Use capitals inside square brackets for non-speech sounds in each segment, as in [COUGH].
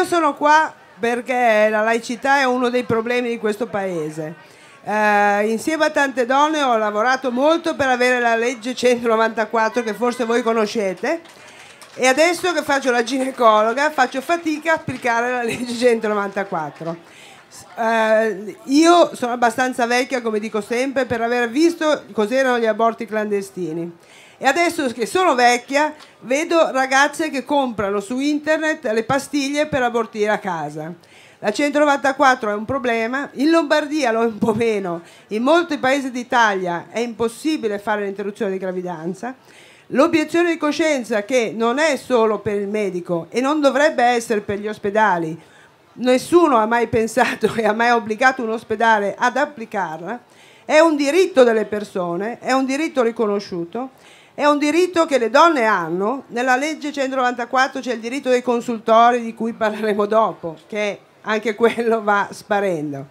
io sono qua perché la laicità è uno dei problemi di questo paese. Eh, insieme a tante donne ho lavorato molto per avere la legge 194 che forse voi conoscete e adesso che faccio la ginecologa faccio fatica a applicare la legge 194. Eh, io sono abbastanza vecchia, come dico sempre, per aver visto cos'erano gli aborti clandestini. E adesso che sono vecchia, vedo ragazze che comprano su internet le pastiglie per abortire a casa. La 194 è un problema, in Lombardia lo è un po' meno, in molti paesi d'Italia è impossibile fare l'interruzione di gravidanza. L'obiezione di coscienza che non è solo per il medico e non dovrebbe essere per gli ospedali, nessuno ha mai pensato e ha mai obbligato un ospedale ad applicarla, è un diritto delle persone, è un diritto riconosciuto, è un diritto che le donne hanno, nella legge 194 c'è il diritto dei consultori di cui parleremo dopo, che anche quello va sparendo,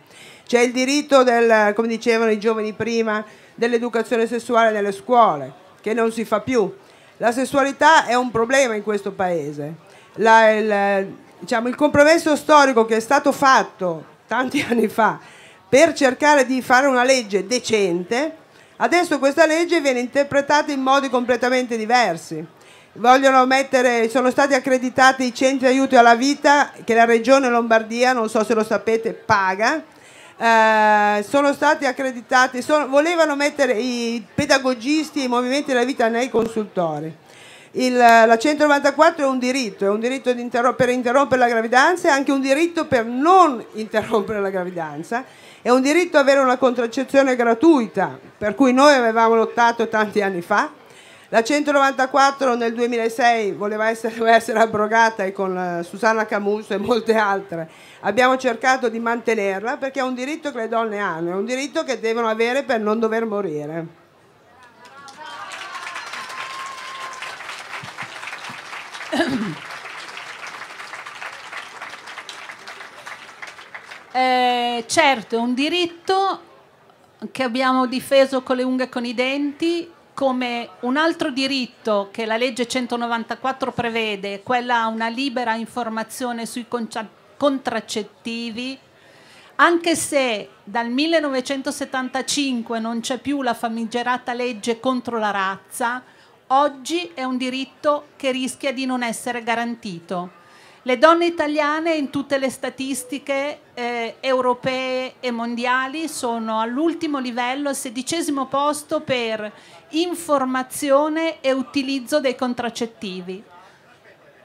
c'è il diritto del, come dicevano i giovani prima, dell'educazione sessuale nelle scuole, che non si fa più. La sessualità è un problema in questo paese. La, il, diciamo, il compromesso storico che è stato fatto tanti [LAUGHS] anni fa per cercare di fare una legge decente, adesso questa legge viene interpretata in modi completamente diversi. Mettere, sono stati accreditati i centri di aiuto alla vita che la regione Lombardia, non so se lo sapete, paga. Eh, sono stati accreditati, sono, volevano mettere i pedagogisti e i movimenti della vita nei consultori. Il, la 194 è un diritto, è un diritto interrom per interrompere la gravidanza e anche un diritto per non interrompere la gravidanza, è un diritto avere una contraccezione gratuita, per cui noi avevamo lottato tanti anni fa. La 194 nel 2006 voleva essere, voleva essere abrogata e con eh, Susanna Camusso e molte altre abbiamo cercato di mantenerla perché è un diritto che le donne hanno, è un diritto che devono avere per non dover morire. Eh, certo, è un diritto che abbiamo difeso con le unghie e con i denti, come un altro diritto che la legge 194 prevede, quella a una libera informazione sui contraccettivi, anche se dal 1975 non c'è più la famigerata legge contro la razza, oggi è un diritto che rischia di non essere garantito. Le donne italiane in tutte le statistiche eh, europee e mondiali sono all'ultimo livello, al sedicesimo posto per informazione e utilizzo dei contraccettivi.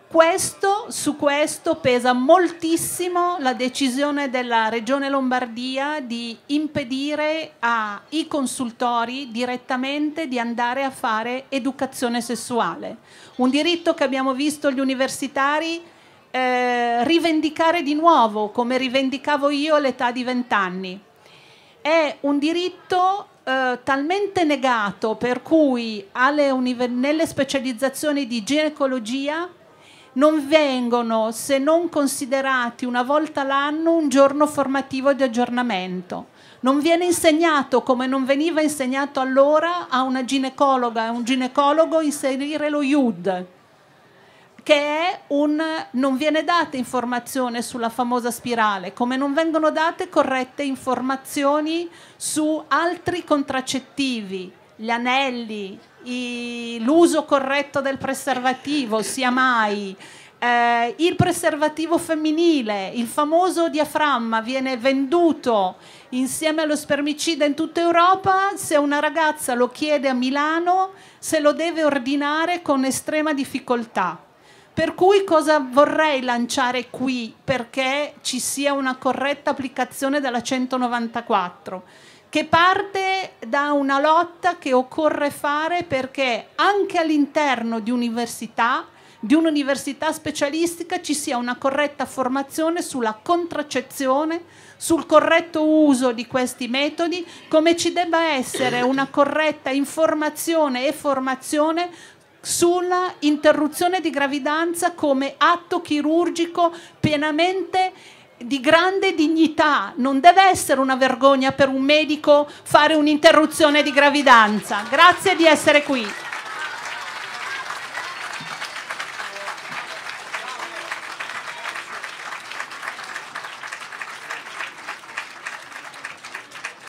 Questo, su questo pesa moltissimo la decisione della Regione Lombardia di impedire ai consultori direttamente di andare a fare educazione sessuale. Un diritto che abbiamo visto gli universitari eh, rivendicare di nuovo, come rivendicavo io all'età di vent'anni. È un diritto eh, talmente negato per cui nelle specializzazioni di ginecologia non vengono, se non considerati una volta l'anno, un giorno formativo di aggiornamento. Non viene insegnato come non veniva insegnato allora a una ginecologa, a un ginecologo inserire lo IUD, che è un non viene data informazione sulla famosa spirale, come non vengono date corrette informazioni su altri contraccettivi, gli anelli, l'uso corretto del preservativo, sia mai. Eh, il preservativo femminile, il famoso diaframma, viene venduto insieme allo spermicida in tutta Europa. Se una ragazza lo chiede a Milano, se lo deve ordinare con estrema difficoltà per cui cosa vorrei lanciare qui perché ci sia una corretta applicazione della 194, che parte da una lotta che occorre fare perché anche all'interno di università, di un'università specialistica, ci sia una corretta formazione sulla contraccezione, sul corretto uso di questi metodi, come ci debba essere una corretta informazione e formazione sulla interruzione di gravidanza come atto chirurgico pienamente di grande dignità. Non deve essere una vergogna per un medico fare un'interruzione di gravidanza. Grazie di essere qui.